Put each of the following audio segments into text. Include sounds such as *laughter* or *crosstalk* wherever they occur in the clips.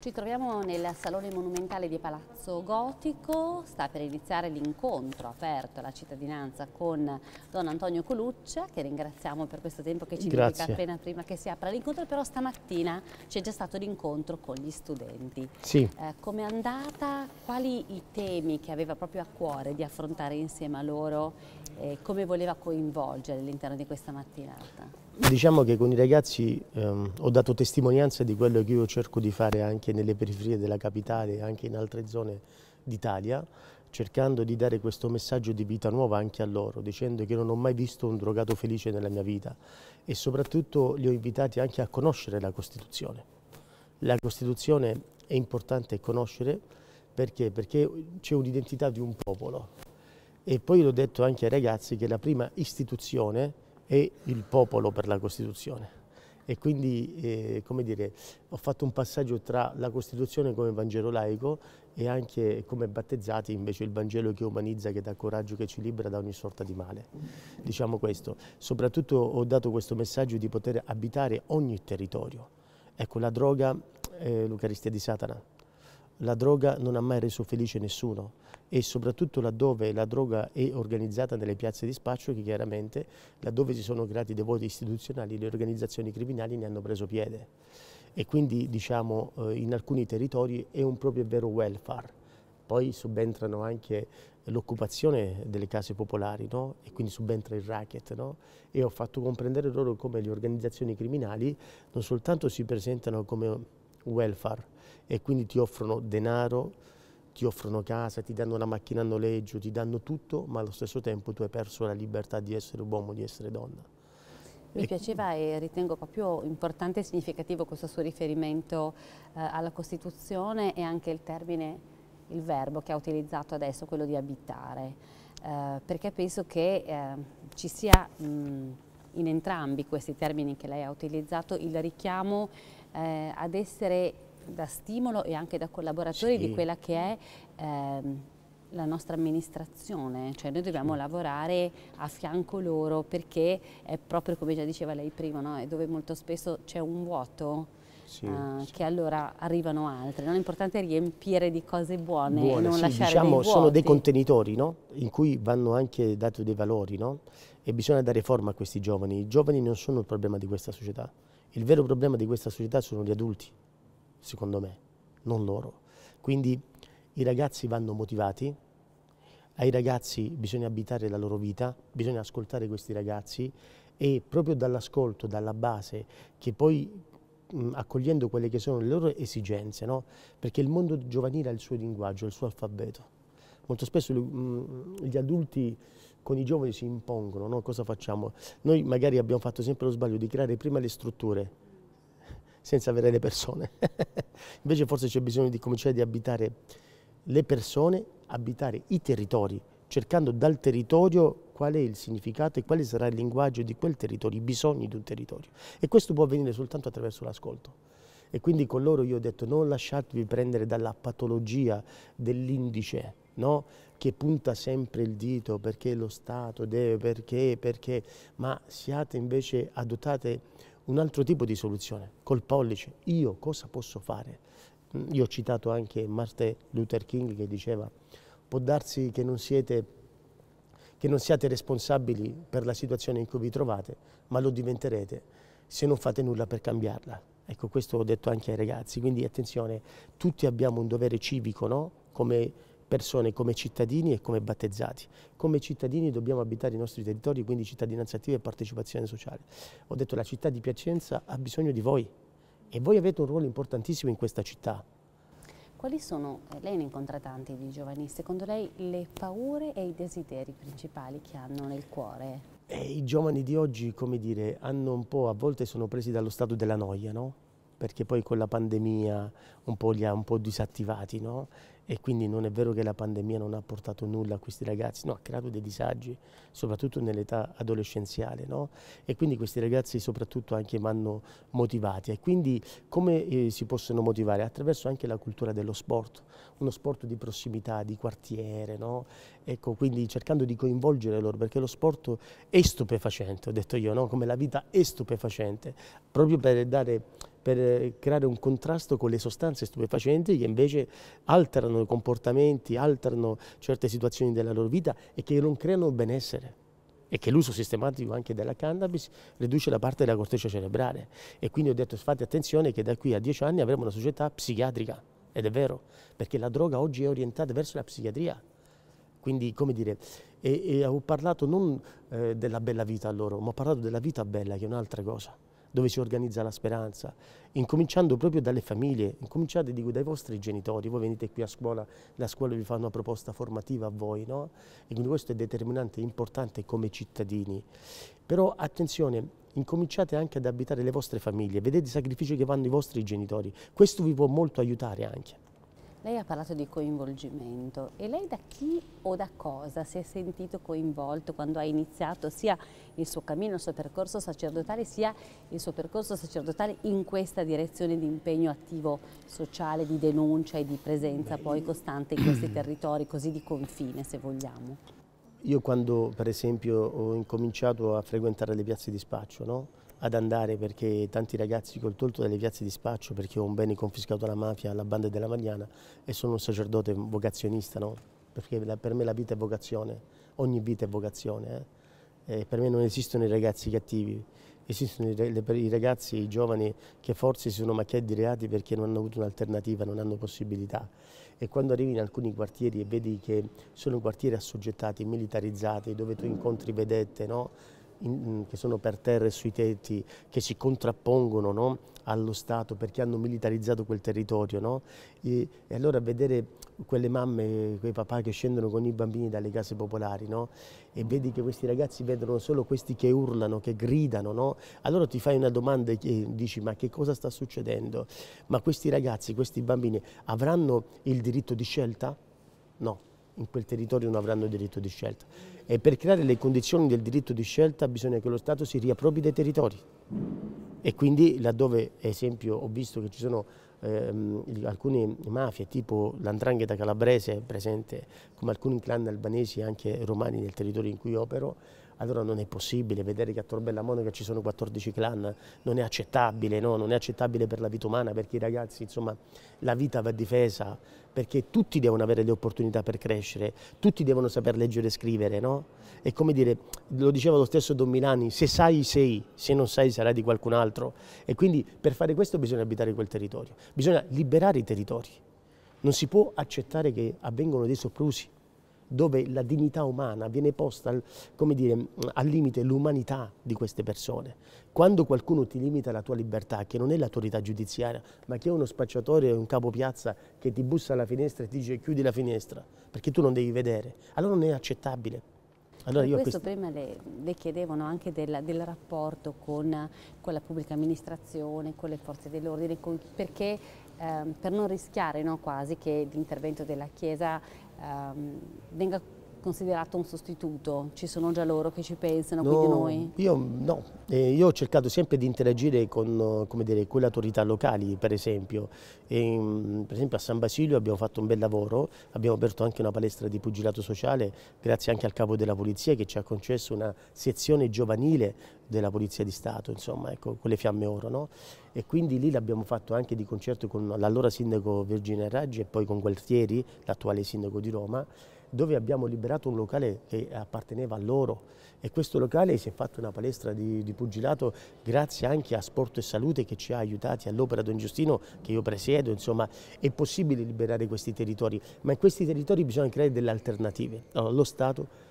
Ci troviamo nel Salone Monumentale di Palazzo Gotico, sta per iniziare l'incontro aperto alla cittadinanza con Don Antonio Coluccia, che ringraziamo per questo tempo che ci Grazie. dedica appena prima che si apra l'incontro, però stamattina c'è già stato l'incontro con gli studenti. Sì. Eh, Come è andata? Quali i temi che aveva proprio a cuore di affrontare insieme a loro eh, come voleva coinvolgere all'interno di questa mattinata? Diciamo che con i ragazzi ehm, ho dato testimonianza di quello che io cerco di fare anche nelle periferie della capitale e anche in altre zone d'Italia, cercando di dare questo messaggio di vita nuova anche a loro, dicendo che non ho mai visto un drogato felice nella mia vita e soprattutto li ho invitati anche a conoscere la Costituzione. La Costituzione è importante conoscere perché? Perché c'è un'identità di un popolo, e poi l'ho detto anche ai ragazzi che la prima istituzione è il popolo per la Costituzione. E quindi, eh, come dire, ho fatto un passaggio tra la Costituzione come Vangelo laico e anche come battezzati invece il Vangelo che umanizza, che dà coraggio, che ci libera da ogni sorta di male. Diciamo questo. Soprattutto ho dato questo messaggio di poter abitare ogni territorio. Ecco, la droga è eh, l'Eucaristia di Satana la droga non ha mai reso felice nessuno e soprattutto laddove la droga è organizzata nelle piazze di spaccio che chiaramente laddove si sono creati dei voti istituzionali le organizzazioni criminali ne hanno preso piede e quindi diciamo eh, in alcuni territori è un proprio e vero welfare poi subentrano anche l'occupazione delle case popolari no? e quindi subentra il racket no? e ho fatto comprendere loro come le organizzazioni criminali non soltanto si presentano come welfare e quindi ti offrono denaro, ti offrono casa, ti danno una macchina a noleggio, ti danno tutto, ma allo stesso tempo tu hai perso la libertà di essere uomo, di essere donna. Mi piaceva e ritengo proprio importante e significativo questo suo riferimento eh, alla Costituzione e anche il termine, il verbo che ha utilizzato adesso, quello di abitare, eh, perché penso che eh, ci sia mh, in entrambi questi termini che lei ha utilizzato il richiamo eh, ad essere da stimolo e anche da collaboratori sì. di quella che è ehm, la nostra amministrazione, cioè noi dobbiamo sì. lavorare a fianco loro perché è proprio come già diceva lei prima, no? dove molto spesso c'è un vuoto sì, uh, sì. che allora arrivano altre. Non è importante riempire di cose buone, buone non sì, lasciare diciamo, dei sono dei contenitori no? in cui vanno anche dati dei valori no? e bisogna dare forma a questi giovani. I giovani non sono il problema di questa società, il vero problema di questa società sono gli adulti secondo me, non loro. Quindi i ragazzi vanno motivati, ai ragazzi bisogna abitare la loro vita, bisogna ascoltare questi ragazzi e proprio dall'ascolto, dalla base, che poi mh, accogliendo quelle che sono le loro esigenze, no? perché il mondo giovanile ha il suo linguaggio, il suo alfabeto. Molto spesso mh, gli adulti con i giovani si impongono, no? cosa facciamo? Noi magari abbiamo fatto sempre lo sbaglio di creare prima le strutture, senza avere le persone. *laughs* Invece forse c'è bisogno di cominciare ad abitare le persone, abitare i territori, cercando dal territorio qual è il significato e quale sarà il linguaggio di quel territorio, i bisogni di un territorio. E questo può avvenire soltanto attraverso l'ascolto. E quindi con loro io ho detto non lasciatevi prendere dalla patologia dell'indice, no? che punta sempre il dito perché lo Stato deve, perché, perché, ma siate invece adottate un altro tipo di soluzione, col pollice. Io cosa posso fare? Mm, io ho citato anche Martin Luther King che diceva può darsi che non, siete, che non siate responsabili per la situazione in cui vi trovate, ma lo diventerete se non fate nulla per cambiarla. Ecco, questo ho detto anche ai ragazzi, quindi attenzione, tutti abbiamo un dovere civico, no? Come persone come cittadini e come battezzati. Come cittadini dobbiamo abitare i nostri territori, quindi cittadinanza attiva e partecipazione sociale. Ho detto la città di Piacenza ha bisogno di voi e voi avete un ruolo importantissimo in questa città. Quali sono, eh, lei ne incontra tanti di giovani, secondo lei le paure e i desideri principali che hanno nel cuore? E eh, I giovani di oggi, come dire, hanno un po', a volte sono presi dallo stato della noia, no? Perché poi con la pandemia un po' li ha un po' disattivati, no? e quindi non è vero che la pandemia non ha portato nulla a questi ragazzi, no, ha creato dei disagi, soprattutto nell'età adolescenziale, no? e quindi questi ragazzi soprattutto anche vanno motivati e quindi come eh, si possono motivare? Attraverso anche la cultura dello sport, uno sport di prossimità, di quartiere, no? ecco, quindi cercando di coinvolgere loro, perché lo sport è stupefacente, ho detto io, no? come la vita è stupefacente, proprio per dare per eh, creare un contrasto con le sostanze stupefacenti che invece alterano i comportamenti, alterano certe situazioni della loro vita e che non creano benessere e che l'uso sistematico anche della cannabis riduce la parte della corteccia cerebrale. E quindi ho detto fate attenzione che da qui a dieci anni avremo una società psichiatrica, ed è vero, perché la droga oggi è orientata verso la psichiatria. Quindi, come dire, e, e ho parlato non eh, della bella vita a loro, ma ho parlato della vita bella, che è un'altra cosa dove si organizza la speranza, incominciando proprio dalle famiglie, incominciate dico, dai vostri genitori, voi venite qui a scuola, la scuola vi fa una proposta formativa a voi, no? e quindi questo è determinante, importante come cittadini. Però attenzione, incominciate anche ad abitare le vostre famiglie, vedete i sacrifici che fanno i vostri genitori, questo vi può molto aiutare anche. Lei ha parlato di coinvolgimento e lei da chi o da cosa si è sentito coinvolto quando ha iniziato sia il suo cammino, il suo percorso sacerdotale, sia il suo percorso sacerdotale in questa direzione di impegno attivo sociale, di denuncia e di presenza Beh, poi costante in questi territori, così di confine se vogliamo? Io quando per esempio ho incominciato a frequentare le piazze di spaccio, no? ad andare perché tanti ragazzi col tolto dalle piazze di spaccio perché ho un bene confiscato alla mafia, alla banda della Magliana e sono un sacerdote vocazionista, no? perché per me la vita è vocazione, ogni vita è vocazione. Eh? per me non esistono i ragazzi cattivi, esistono i, ragazzi, i giovani che forse si sono macchiati di reati perché non hanno avuto un'alternativa, non hanno possibilità. E quando arrivi in alcuni quartieri e vedi che sono quartieri assoggettati, militarizzati, dove tu incontri vedette, no? in, che sono per terra e sui tetti, che si contrappongono no? allo Stato perché hanno militarizzato quel territorio. No? E, e, allora vedere quelle mamme, quei papà che scendono con i bambini dalle case popolari no? e vedi che questi ragazzi vedono solo questi che urlano, che gridano, allora ti fai una domanda e dici ma che cosa sta succedendo? Ma questi ragazzi, questi bambini avranno il diritto di scelta? No in quel territorio non avranno diritto di scelta. E per creare le condizioni del diritto di scelta bisogna che lo Stato si riappropri dei territori. E quindi laddove, ad esempio, ho visto che ci sono ehm, alcune mafie tipo l'andrangheta calabrese presente, come alcuni clan albanesi e anche romani nel territorio in cui opero, allora non è possibile vedere che a Tor Bella ci sono 14 clan, non è accettabile, no? non è accettabile per la vita umana, perché i ragazzi, insomma, la vita va difesa, perché tutti devono avere le opportunità per crescere, tutti devono saper leggere e scrivere, no? E come dire, lo diceva lo stesso Don Milani, se sai sei, se non sai sarai di qualcun altro. E quindi per fare questo bisogna abitare quel territorio, bisogna liberare i territori. Non si può accettare che avvengano dei soprusi dove la dignità umana viene posta al, dire, al limite l'umanità di queste persone. Quando qualcuno ti limita la tua libertà, che non è l'autorità giudiziaria, ma che è uno spacciatore o un piazza che ti bussa alla finestra e ti dice chiudi la finestra, perché tu non devi vedere, allora non è accettabile. Allora questo quest... prima le, le, chiedevano anche del, del rapporto con, con, la pubblica amministrazione, con le forze dell'ordine, perché ehm, per non rischiare no, quasi che l'intervento della Chiesa um, ờ, venga considerato un sostituto? Ci sono già loro che ci pensano, no, quindi noi? Io no, eh, io ho cercato sempre di interagire con, dire, con autorità locali, per esempio. E, mm, per esempio a San Basilio abbiamo fatto un bel lavoro, abbiamo aperto anche una palestra di pugilato sociale, grazie anche al capo della polizia che ci ha concesso una sezione giovanile della Polizia di Stato, insomma, ecco, con le fiamme oro. No? E quindi lì l'abbiamo fatto anche di concerto con l'allora sindaco Virginia Raggi e poi con Gualtieri, l'attuale sindaco di Roma, dove abbiamo liberato un locale che apparteneva a loro e questo locale si è fatto una palestra di, di pugilato grazie anche a Sport e Salute che ci ha aiutati all'Opera Don Giustino che io presiedo, insomma è possibile liberare questi territori, ma in questi territori bisogna creare delle alternative. Allora, lo Stato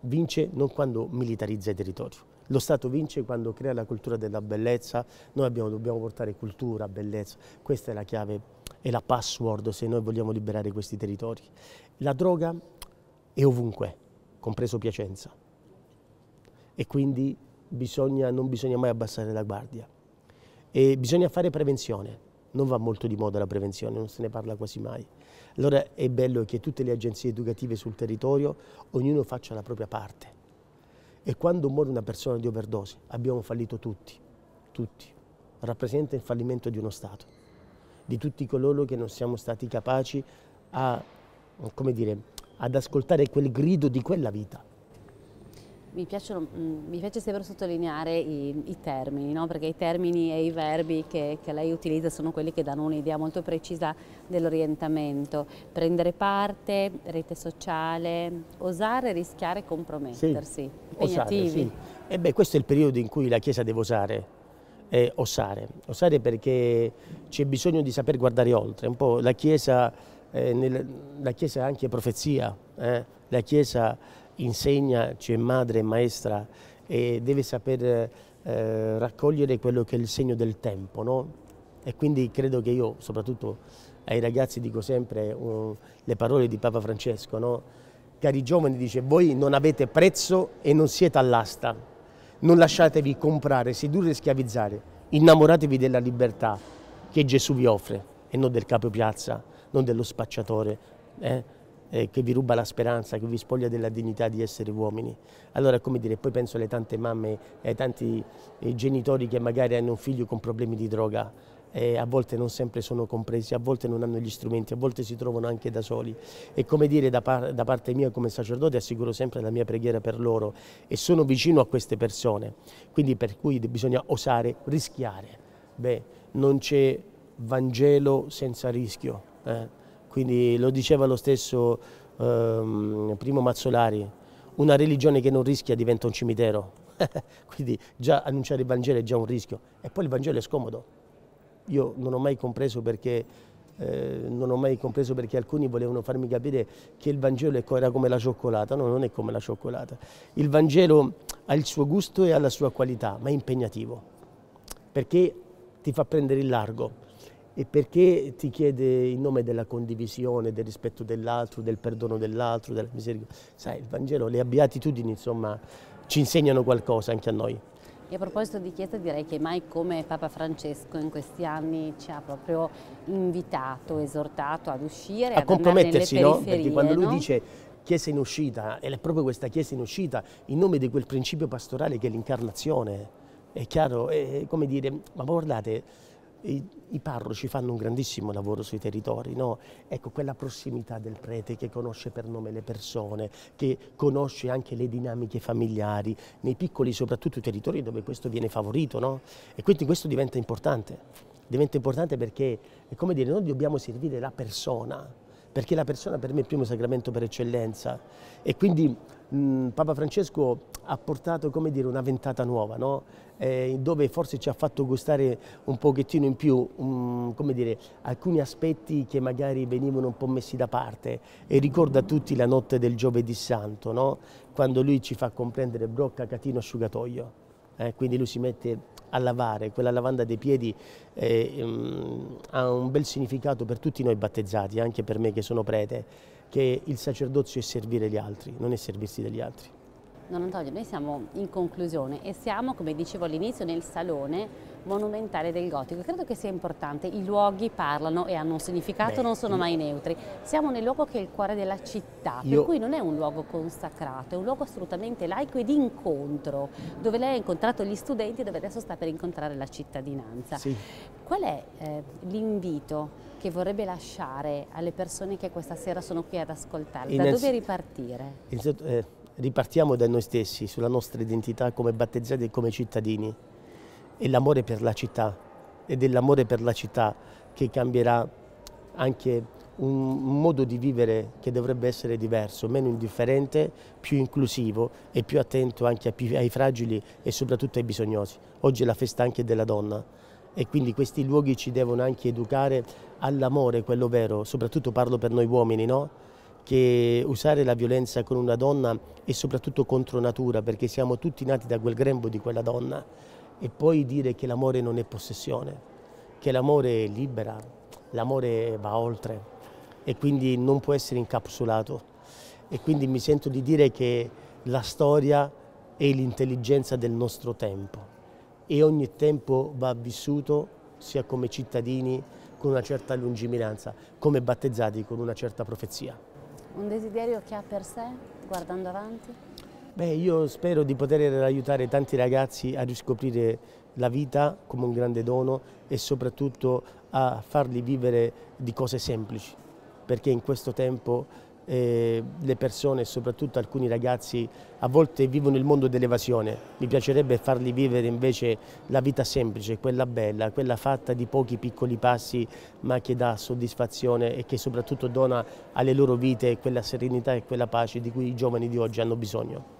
vince non quando militarizza i territori, lo Stato vince quando crea la cultura della bellezza, noi abbiamo, dobbiamo portare cultura, bellezza, questa è la chiave, è la password se noi vogliamo liberare questi territori. La droga e ovunque, compreso Piacenza. E quindi bisogna, non bisogna mai abbassare la guardia. E bisogna fare prevenzione. Non va molto di moda la prevenzione, non se ne parla quasi mai. Allora è bello che tutte le agenzie educative sul territorio, ognuno faccia la propria parte. E quando muore una persona di overdose, abbiamo fallito tutti, tutti. Rappresenta il fallimento di uno Stato, di tutti coloro che non siamo stati capaci a, come dire, ad ascoltare quel grido di quella vita. Mi, piacciono, mm, mi, piace sempre sottolineare i, i termini, no? perché i termini e i verbi che, che, lei utilizza sono quelli che danno un'idea molto precisa dell'orientamento. Prendere parte, rete sociale, osare, rischiare, compromettersi. Sì, osare, sì. E beh, questo è il periodo in cui la Chiesa deve osare, eh, osare. Osare perché c'è bisogno di saper guardare oltre. Un po' la Chiesa eh, nel, la Chiesa è anche profezia, eh? la Chiesa insegna, cioè madre, e maestra, e deve saper eh, raccogliere quello che è il segno del tempo, no? E quindi credo che io, soprattutto ai ragazzi, dico sempre um, le parole di Papa Francesco, no? Cari giovani, dice, voi non avete prezzo e non siete all'asta, non lasciatevi comprare, sedurre e schiavizzare, innamoratevi della libertà che Gesù vi offre e non del capo piazza non dello spacciatore eh, eh, che vi ruba la speranza, che vi spoglia della dignità di essere uomini. Allora, come dire, poi penso alle tante mamme, e ai tanti eh, genitori che magari hanno un figlio con problemi di droga, eh, a volte non sempre sono compresi, a volte non hanno gli strumenti, a volte si trovano anche da soli. E come dire, da, par da, parte mia come sacerdote assicuro sempre la mia preghiera per loro e sono vicino a queste persone, quindi per cui bisogna osare, rischiare. Beh, non c'è Vangelo senza rischio eh, quindi lo diceva lo stesso ehm, Primo Mazzolari, una religione che non rischia diventa un cimitero. *laughs* quindi già annunciare il Vangelo è già un rischio. E poi il Vangelo è scomodo. Io non ho mai compreso perché, eh, non ho mai compreso perché alcuni volevano farmi capire che il Vangelo era come la cioccolata. No, non è come la cioccolata. Il Vangelo ha il suo gusto e ha la sua qualità, ma è impegnativo. Perché ti fa prendere il largo e perché ti chiede in nome della condivisione, del rispetto dell'altro, del perdono dell'altro, della misericordia. Sai, il Vangelo, le beatitudini, insomma, ci insegnano qualcosa anche a noi. E a proposito di Chiesa direi che mai come Papa Francesco in questi anni ci ha proprio invitato, esortato ad uscire, a ad compromettersi, no? Perché quando lui dice Chiesa in uscita, ed è proprio questa Chiesa in uscita in nome di quel principio pastorale che è l'incarnazione, è chiaro, è come dire, ma guardate, i, i parroci fanno un grandissimo lavoro sui territori, no? ecco, quella prossimità del prete che conosce per nome le persone, che conosce anche le dinamiche familiari, nei piccoli soprattutto territori dove questo viene favorito no? e quindi questo diventa importante, diventa importante perché è come dire noi dobbiamo servire la persona, perché la persona per me è il primo sacramento per eccellenza e quindi mh, Papa Francesco ha portato come dire, una ventata nuova no? eh, dove forse ci ha fatto gustare un pochettino in più um, dire, alcuni aspetti che magari venivano un po' messi da parte e ricorda tutti la notte del giovedì santo, no? quando lui ci fa comprendere brocca, catino, asciugatoio, eh, quindi lui si mette a lavare, quella lavanda dei piedi eh, um, ha un bel significato per tutti noi battezzati, anche per me che sono prete, che il sacerdozio è servire gli altri, non è servirsi degli altri. Don Antonio, noi siamo in conclusione e siamo, come dicevo all'inizio, nel salone monumentale del Gotico. Credo che sia importante, i luoghi parlano e hanno un significato, Beh, non sono mai neutri. Siamo nel luogo che è il cuore della città, io... per cui non è un luogo consacrato, è un luogo assolutamente laico e di incontro, dove lei ha incontrato gli studenti e dove adesso sta per incontrare la cittadinanza. Sì. Qual è eh, l'invito che vorrebbe lasciare alle persone che questa sera sono qui ad ascoltare? Da dove ripartire? Eh ripartiamo da noi stessi, sulla nostra identità come battezzati e come cittadini. È l'amore per la città ed è l'amore per la città che cambierà anche un modo di vivere che dovrebbe essere diverso, meno indifferente, più inclusivo e più attento anche ai fragili e soprattutto ai bisognosi. Oggi è la festa anche della donna e quindi questi luoghi ci devono anche educare all'amore, quello vero, soprattutto parlo per noi uomini, no? che usare la violenza con una donna è soprattutto contro natura perché siamo tutti nati da quel grembo di quella donna e poi dire che l'amore non è possessione, che l'amore libera, l'amore va oltre e quindi non può essere incapsulato e quindi mi sento di dire che la storia è l'intelligenza del nostro tempo e ogni tempo va vissuto sia come cittadini con una certa lungimiranza, come battezzati con una certa profezia un desiderio che ha per sé guardando avanti? Beh, io spero di poter aiutare tanti ragazzi a riscoprire la vita come un grande dono e soprattutto a farli vivere di cose semplici, perché in questo tempo eh, le persone soprattutto alcuni ragazzi a volte vivono il mondo dell'evasione, mi piacerebbe farli vivere invece la vita semplice, quella bella, quella fatta di pochi piccoli passi ma che dà soddisfazione e che soprattutto dona alle loro vite quella serenità e quella pace di cui i giovani di oggi hanno bisogno.